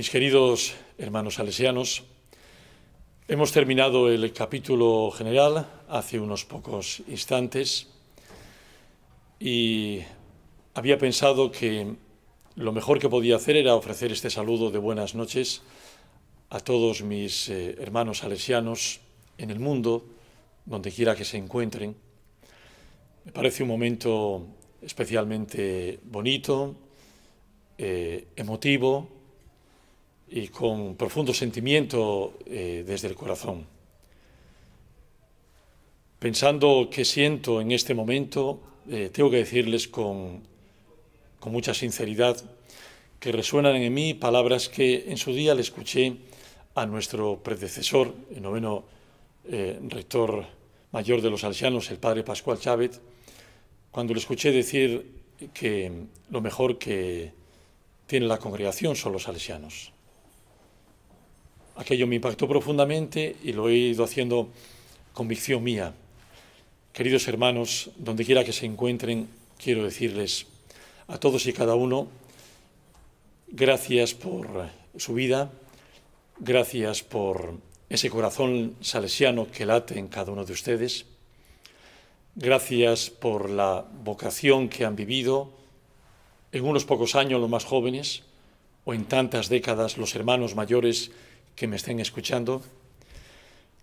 Mis queridos hermanos salesianos, hemos terminado el capítulo general hace unos pocos instantes y había pensado que lo mejor que podía hacer era ofrecer este saludo de buenas noches a todos mis eh, hermanos salesianos en el mundo, donde quiera que se encuentren. Me parece un momento especialmente bonito, eh, emotivo, y con profundo sentimiento eh, desde el corazón. Pensando qué siento en este momento, eh, tengo que decirles con, mucha sinceridad que resuenan en mí palabras que en su día le escuché a nuestro predecesor, el noveno eh, rector mayor de los alesianos, el padre Pascual Chávez, cuando le escuché decir que lo mejor que tiene la congregación son los salesianos aquello me impactó profundamente y lo he ido haciendo convicción mía. Queridos hermanos, donde quiera que se encuentren, quiero decirles a todos y cada uno, gracias por su vida, gracias por ese corazón salesiano que late en cada uno de ustedes, gracias por la vocación que han vivido en unos pocos años los más jóvenes o en tantas décadas los hermanos mayores que me estén escuchando.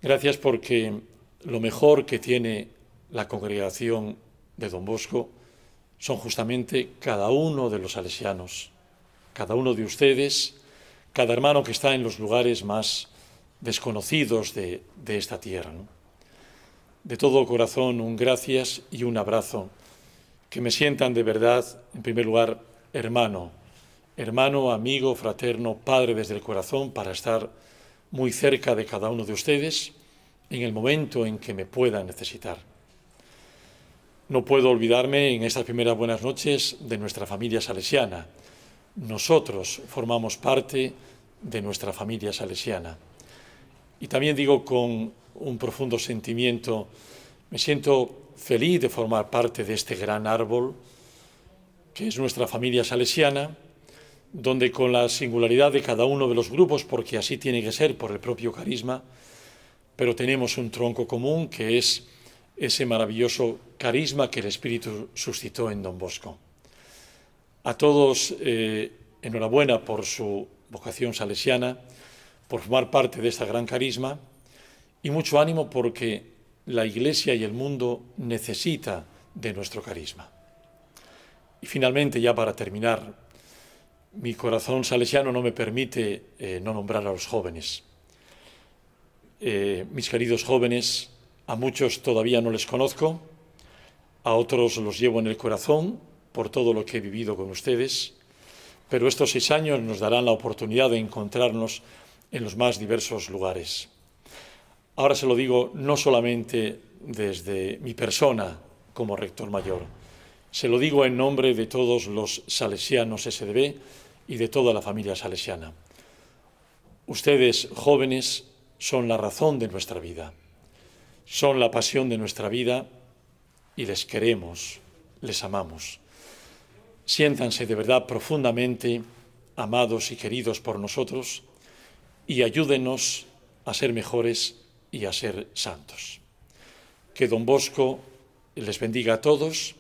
Gracias porque lo mejor que tiene la congregación de Don Bosco son justamente cada uno de los salesianos, cada uno de ustedes, cada hermano que está en los lugares más desconocidos de, esta tierra. De todo corazón un gracias y un abrazo, que me sientan de verdad, en primer lugar, hermano hermano, amigo, fraterno, padre desde el corazón para estar muy cerca de cada uno de ustedes en el momento en que me pueda necesitar. No puedo olvidarme en estas primeras buenas noches de nuestra familia salesiana. Nosotros formamos parte de nuestra familia salesiana. Y también digo con un profundo sentimiento, me siento feliz de formar parte de este gran árbol que es nuestra familia salesiana donde con la singularidad de cada uno de los grupos, porque así tiene que ser por el propio carisma, pero tenemos un tronco común que es ese maravilloso carisma que el Espíritu suscitó en don Bosco. A todos, eh, enhorabuena por su vocación salesiana, por formar parte de esta gran carisma y mucho ánimo porque la Iglesia y el mundo necesita de nuestro carisma. Y finalmente, ya para terminar, mi corazón salesiano no me permite eh, no nombrar a los jóvenes. Eh, mis queridos jóvenes, a muchos todavía no les conozco, a otros los llevo en el corazón por todo lo que he vivido con ustedes, pero estos seis años nos darán la oportunidad de encontrarnos en los más diversos lugares. Ahora se lo digo no solamente desde mi persona como rector mayor, se lo digo en nombre de todos los salesianos SDB y de toda la familia salesiana. Ustedes, jóvenes, son la razón de nuestra vida, son la pasión de nuestra vida y les queremos, les amamos. Siéntanse de verdad profundamente amados y queridos por nosotros y ayúdenos a ser mejores y a ser santos. Que don Bosco les bendiga a todos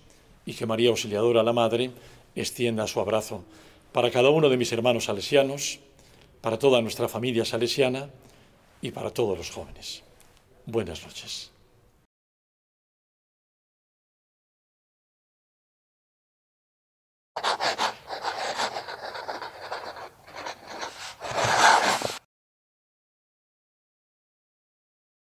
y que María Auxiliadora, la Madre, extienda su abrazo para cada uno de mis hermanos salesianos, para toda nuestra familia salesiana y para todos los jóvenes. Buenas noches.